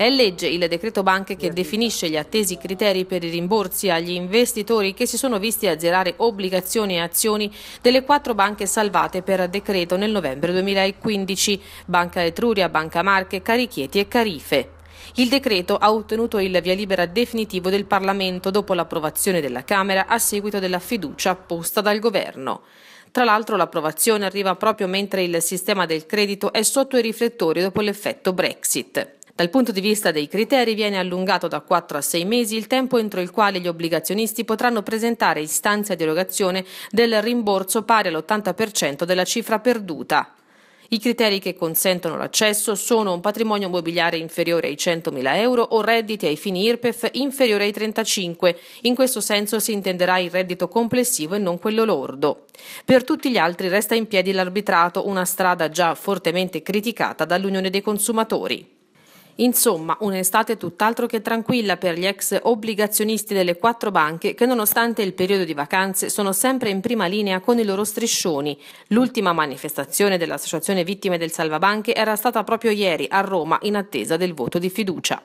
È legge il decreto banche che definisce gli attesi criteri per i rimborsi agli investitori che si sono visti azzerare obbligazioni e azioni delle quattro banche salvate per decreto nel novembre 2015, Banca Etruria, Banca Marche, Carichieti e Carife. Il decreto ha ottenuto il via libera definitivo del Parlamento dopo l'approvazione della Camera a seguito della fiducia posta dal Governo. Tra l'altro l'approvazione arriva proprio mentre il sistema del credito è sotto i riflettori dopo l'effetto Brexit. Dal punto di vista dei criteri viene allungato da 4 a 6 mesi il tempo entro il quale gli obbligazionisti potranno presentare istanza di erogazione del rimborso pari all'80% della cifra perduta. I criteri che consentono l'accesso sono un patrimonio immobiliare inferiore ai 100.000 euro o redditi ai fini IRPEF inferiore ai 35. In questo senso si intenderà il reddito complessivo e non quello lordo. Per tutti gli altri resta in piedi l'arbitrato, una strada già fortemente criticata dall'Unione dei consumatori. Insomma, un'estate tutt'altro che tranquilla per gli ex obbligazionisti delle quattro banche che nonostante il periodo di vacanze sono sempre in prima linea con i loro striscioni. L'ultima manifestazione dell'Associazione Vittime del Salvabanche era stata proprio ieri a Roma in attesa del voto di fiducia.